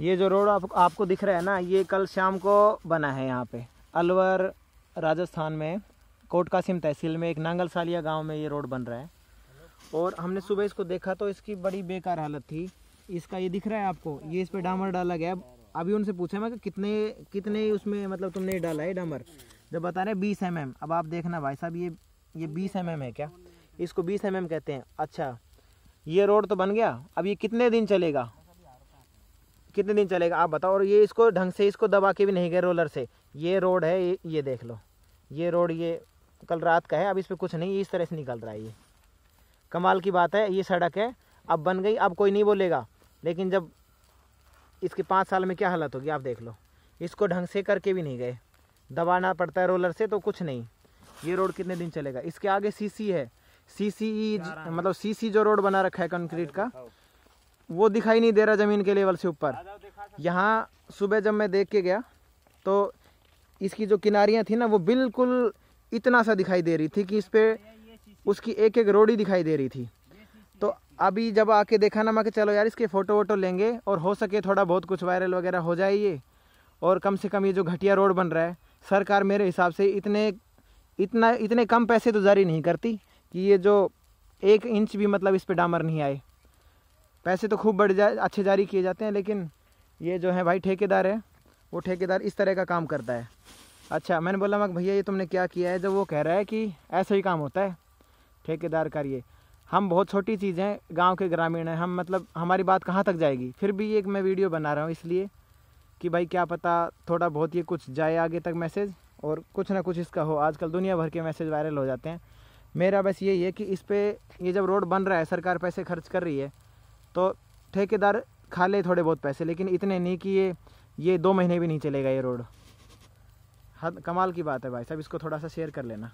ये जो रोड आप, आपको दिख रहा है ना ये कल शाम को बना है यहाँ पे अलवर राजस्थान में कोट कासिम तहसील में एक नांगल सालिया गाँव में ये रोड बन रहा है और हमने सुबह इसको देखा तो इसकी बड़ी बेकार हालत थी इसका ये दिख रहा है आपको ये इस पर डामर डाला गया अभी उनसे पूछा मैं कि कितने कितने उसमें मतलब तुमने डाला है डामर जब बता रहे बीस एम एम अब आप देखना भाई साहब ये ये बीस एम एम है क्या इसको बीस एम एम कहते हैं अच्छा ये रोड तो बन गया अब ये कितने दिन चलेगा कितने दिन चलेगा आप बताओ और ये इसको ढंग से इसको दबा के भी नहीं गए रोलर से ये रोड है ये, ये देख लो ये रोड ये कल रात का है अब इस पर कुछ नहीं इस तरह से निकल रहा है ये कमाल की बात है ये सड़क है अब बन गई अब कोई नहीं बोलेगा लेकिन जब इसके पाँच साल में क्या हालत होगी आप देख लो इसको ढंग से करके भी नहीं गए दबाना पड़ता है रोलर से तो कुछ नहीं ये रोड कितने दिन चलेगा इसके आगे सीसी है सीसी e, मतलब सीसी जो रोड बना रखा है कंक्रीट का वो दिखाई नहीं दे रहा ज़मीन के लेवल से ऊपर यहाँ सुबह जब मैं देख के गया तो इसकी जो किनारियाँ थी ना वो बिल्कुल इतना सा दिखाई दे रही थी कि इस पर उसकी एक एक रोड़ी दिखाई दे रही थी तो अभी जब आके देखा ना मैं कि चलो यार इसके फ़ोटो वोटो लेंगे और हो सके थोड़ा बहुत कुछ वायरल वगैरह हो जाए ये और कम से कम ये जो घटिया रोड बन रहा है सरकार मेरे हिसाब से इतने इतना इतने कम पैसे तो जारी नहीं करती कि ये जो एक इंच भी मतलब इस पर डामर नहीं आए पैसे तो खूब बढ़ जा अच्छे जारी किए जाते हैं लेकिन ये जो है भाई ठेकेदार है वो ठेकेदार इस तरह का काम करता है अच्छा मैंने बोला मैं भैया ये तुमने क्या किया है जब वो कह रहा है कि ऐसा ही काम होता है ठेकेदार का ये हम बहुत छोटी चीज़ें गांव के ग्रामीण हैं हम मतलब हमारी बात कहाँ तक जाएगी फिर भी एक मैं वीडियो बना रहा हूँ इसलिए कि भाई क्या पता थोड़ा बहुत ये कुछ जाए आगे तक मैसेज और कुछ ना कुछ इसका हो आजकल दुनिया भर के मैसेज वायरल हो जाते हैं मेरा बस यही है कि इस पर ये जब रोड बन रहा है सरकार पैसे खर्च कर रही है तो ठेकेदार खा ले थोड़े बहुत पैसे लेकिन इतने नहीं कि ये ये दो महीने भी नहीं चलेगा ये रोड हद कमाल की बात है भाई साहब इसको थोड़ा सा शेयर कर लेना